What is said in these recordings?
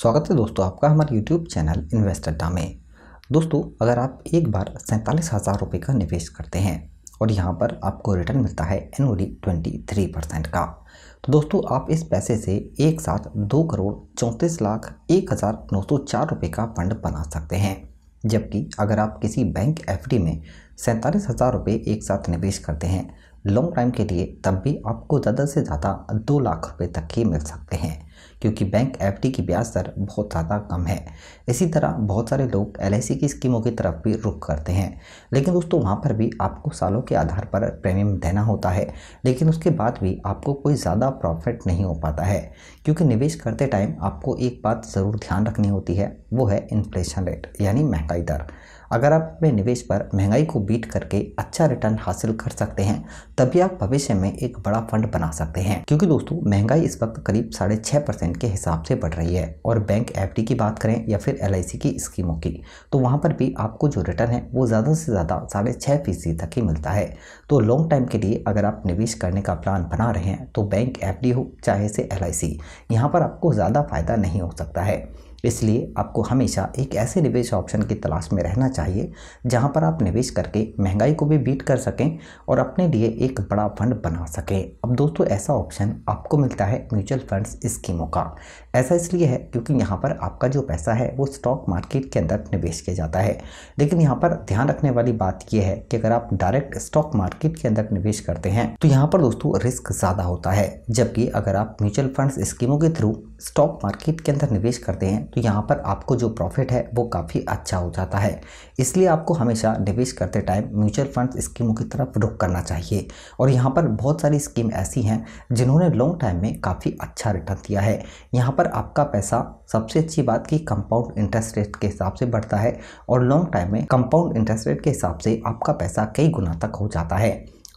स्वागत है दोस्तों आपका हमारे यूट्यूब चैनल इन्वेस्टर डा में दोस्तों अगर आप एक बार सैंतालीस हज़ार रुपये का निवेश करते हैं और यहाँ पर आपको रिटर्न मिलता है एनुअली ट्वेंटी थ्री परसेंट का तो दोस्तों आप इस पैसे से एक साथ दो करोड़ चौंतीस लाख एक हज़ार नौ सौ चार रुपये का फंड बना सकते हैं जबकि अगर आप किसी बैंक एफ में सैंतालीस हज़ार रुपये एक साथ निवेश करते हैं लॉन्ग टाइम के लिए तब भी आपको ज़्यादा से ज़्यादा दो लाख रुपये तक ही मिल सकते हैं क्योंकि बैंक एफ की ब्याज दर बहुत ज़्यादा कम है इसी तरह बहुत सारे लोग एल की स्कीमों की तरफ भी रुख करते हैं लेकिन दोस्तों वहाँ पर भी आपको सालों के आधार पर प्रीमियम देना होता है लेकिन उसके बाद भी आपको कोई ज़्यादा प्रॉफिट नहीं हो पाता है क्योंकि निवेश करते टाइम आपको एक बात ज़रूर ध्यान रखनी होती है वो है इन्फ्लेशन रेट यानी महंगाई दर अगर आप अपने निवेश पर महंगाई को बीट करके अच्छा रिटर्न हासिल कर सकते हैं तभी आप भविष्य में एक बड़ा फंड बना सकते हैं क्योंकि दोस्तों महंगाई इस वक्त करीब साढ़े छः परसेंट परसेंट के हिसाब से बढ़ रही है और बैंक एफ की बात करें या फिर एल की स्कीमों की तो वहाँ पर भी आपको जो रिटर्न है वो ज़्यादा से ज़्यादा साढ़े छः फीसदी तक ही मिलता है तो लॉन्ग टाइम के लिए अगर आप निवेश करने का प्लान बना रहे हैं तो बैंक एफ हो चाहे से एल आई यहाँ पर आपको ज़्यादा फ़ायदा नहीं हो सकता है इसलिए आपको हमेशा एक ऐसे निवेश ऑप्शन की तलाश में रहना चाहिए जहां पर आप निवेश करके महंगाई को भी बीट कर सकें और अपने लिए एक बड़ा फंड बना सकें अब दोस्तों ऐसा ऑप्शन आपको मिलता है म्यूचुअल फंड्स स्कीमों का ऐसा इसलिए है क्योंकि यहाँ पर आपका जो पैसा है वो स्टॉक मार्केट के अंदर निवेश किया जाता है लेकिन यहाँ पर ध्यान रखने वाली बात यह है कि अगर आप डायरेक्ट स्टॉक मार्केट के अंदर निवेश करते हैं तो यहाँ पर दोस्तों रिस्क ज़्यादा होता है जबकि अगर आप म्यूचुअल फंड स्कीमों के थ्रू स्टॉक मार्केट के अंदर निवेश करते हैं तो यहाँ पर आपको जो प्रॉफिट है वो काफ़ी अच्छा हो जाता है इसलिए आपको हमेशा निवेश करते टाइम म्यूचुअल फंड स्कीमों की तरफ रुख करना चाहिए और यहाँ पर बहुत सारी स्कीम ऐसी हैं जिन्होंने लॉन्ग टाइम में काफ़ी अच्छा रिटर्न दिया है यहाँ पर आपका पैसा सबसे अच्छी बात की कंपाउंड इंटरेस्ट रेट के हिसाब से बढ़ता है और लॉन्ग टाइम में कंपाउंड इंटरेस्ट रेट के हिसाब से आपका पैसा कई गुना तक हो जाता है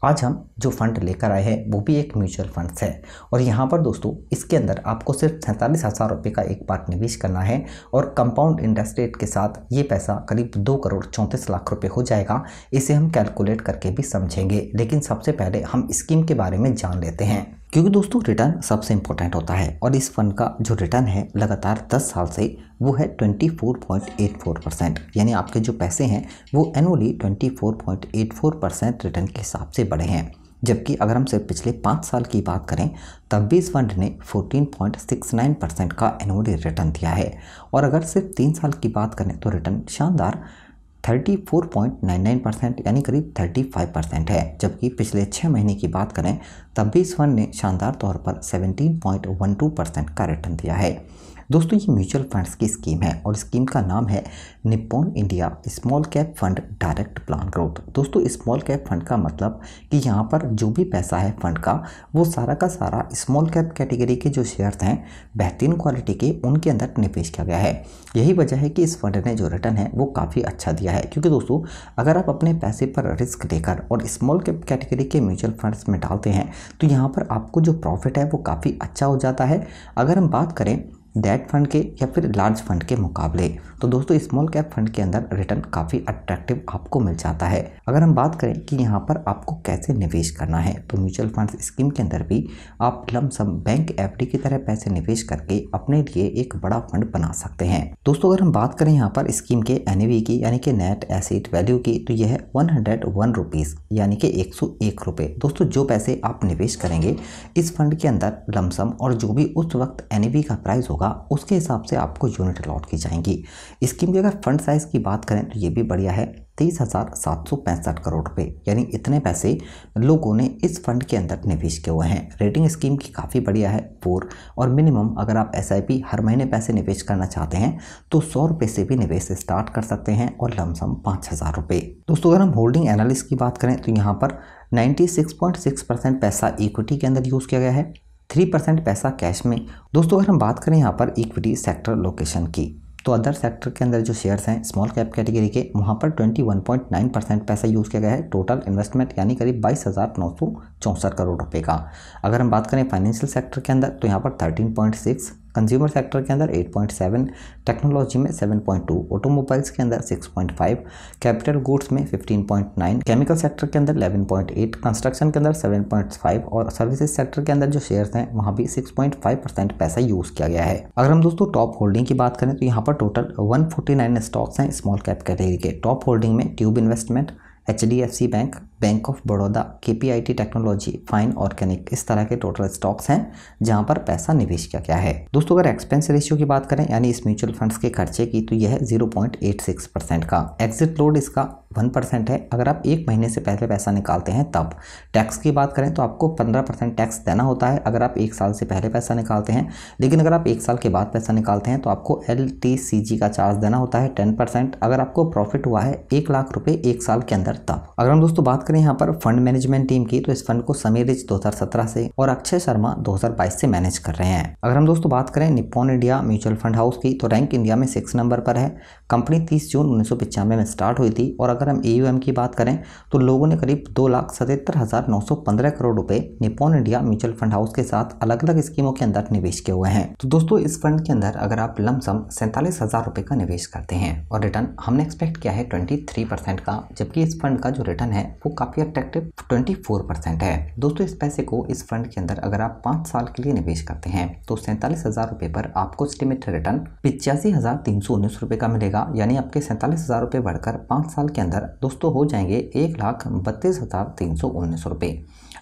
आज हम जो फंड लेकर आए हैं वो भी एक म्यूचुअल फंड्स है और यहाँ पर दोस्तों इसके अंदर आपको सिर्फ सैंतालीस हज़ार रुपये का एक पार्ट निवेश करना है और कंपाउंड इंटरेस्ट रेट के साथ ये पैसा करीब दो करोड़ चौंतीस लाख रुपये हो जाएगा इसे हम कैलकुलेट करके भी समझेंगे लेकिन सबसे पहले हम स्कीम के बारे में जान लेते हैं क्योंकि दोस्तों रिटर्न सबसे इम्पोर्टेंट होता है और इस फंड का जो रिटर्न है लगातार 10 साल से वो है 24.84 परसेंट यानी आपके जो पैसे हैं वो एनुअली 24.84 परसेंट रिटर्न के हिसाब से बढ़े हैं जबकि अगर हम सिर्फ पिछले पाँच साल की बात करें तब भी इस फंड ने 14.69 परसेंट का एनुअली रिटर्न दिया है और अगर सिर्फ तीन साल की बात करें तो रिटर्न शानदार 34.99 परसेंट यानी करीब 35 परसेंट है जबकि पिछले छः महीने की बात करें तब भी फंड ने शानदार तौर पर 17.12 परसेंट का रिटर्न दिया है दोस्तों ये म्यूचुअल फंड्स की स्कीम है और स्कीम का नाम है Nippon India small cap fund direct plan growth दोस्तों स्मॉल कैप फंड का मतलब कि यहाँ पर जो भी पैसा है फंड का वो सारा का सारा स्मॉल कैप कैटेगरी के जो शेयर्स हैं बेहतरीन क्वालिटी के उनके अंदर निवेश किया गया है यही वजह है कि इस फंड ने जो रिटर्न है वो काफ़ी अच्छा दिया है क्योंकि दोस्तों अगर आप अपने पैसे पर रिस्क लेकर और स्मॉल कैप कैटेगरी के म्यूचुअल फंड्स में डालते हैं तो यहाँ पर आपको जो प्रॉफिट है वो काफ़ी अच्छा हो जाता है अगर हम बात करें डेट फंड के या फिर लार्ज फंड के मुकाबले तो दोस्तों स्मॉल कैप फंड के अंदर रिटर्न काफ़ी अट्रैक्टिव आपको मिल जाता है अगर हम बात करें कि यहाँ पर आपको कैसे निवेश करना है तो म्यूचुअल फंड स्कीम के अंदर भी आप लमसम बैंक एफ की तरह पैसे निवेश करके अपने लिए एक बड़ा फंड बना सकते हैं दोस्तों अगर हम बात करें यहाँ पर स्कीम के एन की यानी कि नेट एसेट वैल्यू की तो यह है वन हंड्रेड वन रुपीज़ यानी कि एक सौ एक रुपए दोस्तों जो पैसे आप निवेश करेंगे इस फंड के अंदर लमसम और जो भी उस वक्त एन का प्राइस होगा होगा उसके हिसाब से आपको यूनिट अलॉट की जाएंगी स्कीम की अगर फंड साइज़ की बात करें तो ये भी बढ़िया है तेईस हज़ार सात सौ पैंसठ करोड़ रुपये यानी इतने पैसे लोगों ने इस फंड के अंदर निवेश किए हुए हैं रेटिंग स्कीम की काफ़ी बढ़िया है फोर और मिनिमम अगर आप एस हर महीने पैसे निवेश करना चाहते हैं तो सौ रुपये से भी निवेश स्टार्ट कर सकते हैं और लमसम पाँच हज़ार रुपये दोस्तों अगर हम होल्डिंग एनालिस की बात करें तो यहाँ पर 96.6 परसेंट पैसा इक्विटी के अंदर यूज़ किया गया है थ्री परसेंट पैसा कैश में दोस्तों अगर हम बात करें यहाँ पर इक्विटी सेक्टर लोकेशन की तो अदर सेक्टर के अंदर जो शेयर्स हैं स्मॉल कैप कैटेगरी के वहाँ पर 21.9 परसेंट पैसा यूज़ किया गया है टोटल इन्वेस्टमेंट यानी करीब बाईस हज़ार नौ सौ चौंसठ करोड़ रुपए का अगर हम बात करें फाइनेंशियल सेक्टर के अंदर तो यहाँ पर 13.6 कंज्यूमर सेक्टर के अंदर 8.7 टेक्नोलॉजी में 7.2 ऑटोमोबाइल्स के अंदर 6.5 कैपिटल गुड्स में 15.9 केमिकल सेक्टर के अंदर 11.8 कंस्ट्रक्शन के अंदर 7.5 और सर्विसेज सेक्टर के अंदर जो शेयर्स हैं वहाँ भी 6.5 परसेंट पैसा यूज़ किया गया है अगर हम दोस्तों टॉप होल्डिंग की बात करें तो यहाँ पर टोटल वन स्टॉक्स हैं स्मॉल कैप कैटेगरी के टॉप होल्डिंग में tube investment H D F C bank bank of Baroda K P I T technology fine organic इस तरह के टोटल स्टॉक्स हैं जहां पर पैसा निवेश किया गया है दोस्तों अगर एक्सपेंस रेशियो की बात करें यानी इस म्यूचुअल फंड्स के खर्चे की तो यह zero point eight six percent का एग्जिट लोड इसका वन परसेंट है अगर आप एक महीने से पहले पैसा निकालते हैं तब टैक्स की बात करें तो आपको पंद्रह परसेंट टैक्स देना होता है अगर आप एक साल से पहले पैसा निकालते हैं लेकिन अगर आप एक साल के बाद पैसा निकालते हैं तो आपको एल का चार्ज देना होता है टेन परसेंट अगर आपको प्रॉफिट हुआ है एक लाख रुपये एक साल के अंदर तब अगर हम दोस्तों बात करें यहाँ पर फंड मैनेजमेंट टीम की तो इस फंड को समीर रिच दो से और अक्षय शर्मा दो से मैनेज कर रहे हैं अगर हम दोस्तों बात करें Nippon India mutual fund house की तो रैंक इंडिया में सिक्स नंबर पर है कंपनी तीस जून उन्नीस में स्टार्ट हुई थी और अगर अगर हम ए की बात करें तो लोगों ने करीब दो लाख सतहत्तर हज़ार नौ सौ पंद्रह करोड़ रुपए Nippon India mutual fund house के साथ अलग अलग स्कीमों के अंदर निवेश किए हुए हैं तो दोस्तों इस फंड के अंदर अगर आप लमसम सैंतालीस हज़ार रुपये का निवेश करते हैं और रिटर्न हमने एक्सपेक्ट किया है ट्वेंटी का जबकि इस फंड का जो रिटर्न है वो काफ़ी अट्रैक्टिव ट्वेंटी है दोस्तों इस पैसे को इस फंड के अंदर अगर आप पाँच साल के लिए निवेश करते हैं तो सैंतालीस पर आपको रिटर्न पिचासी हज़ार का मिलेगा यानी आपके सैंतालीस हज़ार रुपये बढ़कर पांच साल के अंदर अंदर दोस्तों हो जाएंगे एक लाख बत्तीस हज़ार तीन सौ उन्नीस रुपये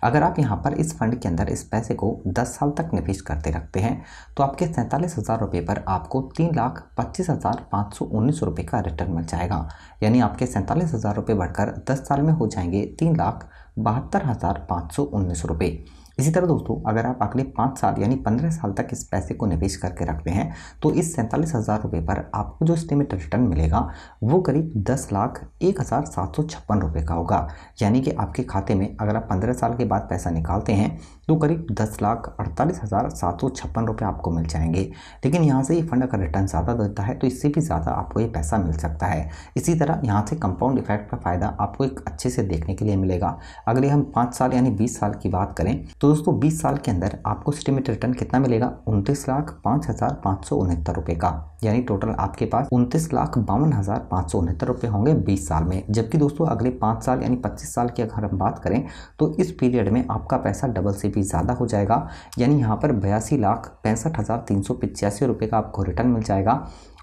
अगर आप यहाँ पर इस फंड के अंदर इस पैसे को 10 साल तक निवेश करते रखते हैं तो आपके सैंतालीस हज़ार रुपये पर आपको तीन लाख पच्चीस हज़ार पाँच सौ उन्नीस रुपये का रिटर्न मिल जाएगा यानी आपके सैंतालीस हज़ार रुपये बढ़कर दस साल में हो जाएंगे तीन लाख बहत्तर हज़ार पाँच सौ उन्नीस रुपये इसी तरह दोस्तों अगर आप अगले पाँच साल यानी पंद्रह साल तक इस पैसे को निवेश करके रखते हैं तो इस सैंतालीस हज़ार रुपये पर आपको जो स्टेमेट रिटर्न मिलेगा वो करीब दस लाख एक हज़ार सात सौ छप्पन रुपये का होगा यानी कि आपके खाते में अगर आप पंद्रह साल के बाद पैसा निकालते हैं तो करीब दस लाख अड़तालीस हज़ार सात सौ छप्पन रुपये आपको मिल जाएंगे लेकिन यहाँ से ये फंड अगर रिटर्न ज़्यादा देता है तो इससे भी ज़्यादा आपको ये पैसा मिल सकता है इसी तरह यहाँ से कंपाउंड इफेक्ट का फ़ायदा आपको एक अच्छे से देखने के लिए मिलेगा अगर हम पाँच साल यानी बीस साल की बात करें तो दोस्तों बीस साल के अंदर आपको सिस्टमेट रिटर्न कितना मिलेगा उनतीस लाख पाँच हज़ार पाँच सौ उनहत्तर रुपये का यानी टोटल आपके पास उनतीस लाख बावन हज़ार पाँच सौ उनहत्तर रुपये होंगे बीस साल में जबकि दोस्तों अगले पाँच साल यानी पच्चीस साल की अगर हम बात करें तो इस पीरियड में आपका पैसा डबल से भी काफ़ी ज़्यादा हो जाएगा यानी यहाँ पर बयासी लाख पैंसठ हज़ार तीन सौ पचासी रुपये का आपको रिटर्न मिल जाएगा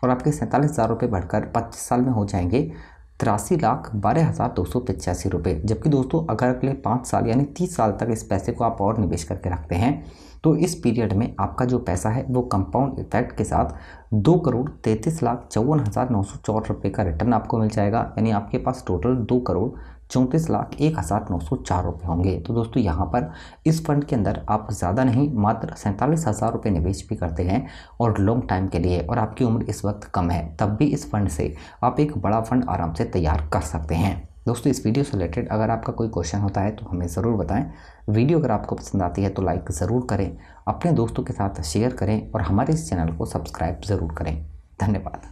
और आपके सैंतालीस हज़ार रुपये बढ़कर पच्चीस साल में हो जाएंगे तिरासी लाख बारह हज़ार दो सौ पचासी रुपये जबकि दोस्तों अगर अगले पाँच साल यानी तीस साल तक इस पैसे को आप और निवेश करके रखते हैं तो इस पीरियड में आपका जो पैसा है वो कंपाउंड इफेक्ट के साथ दो करोड़ तैंतीस लाख चौवन हज़ार नौ सौ चौहठ रुपये का रिटर्न आपको मिल जाएगा यानी आपके पास टोटल दो करोड़ चौंतीस लाख एक हज़ार नौ सौ चार रुपये होंगे तो दोस्तों यहाँ पर इस फंड के अंदर आप ज़्यादा नहीं मात्र सैंतालीस हज़ार रुपये निवेश भी करते हैं और लॉन्ग टाइम के लिए और आपकी उम्र इस वक्त कम है तब भी इस फंड से आप एक बड़ा फंड आराम से तैयार कर सकते हैं दोस्तों इस वीडियो से रिलेटेड अगर आपका कोई क्वेश्चन होता है तो हमें ज़रूर बताएं वीडियो अगर आपको पसंद आती है तो लाइक ज़रूर करें अपने दोस्तों के साथ शेयर करें और हमारे इस चैनल को सब्सक्राइब ज़रूर करें धन्यवाद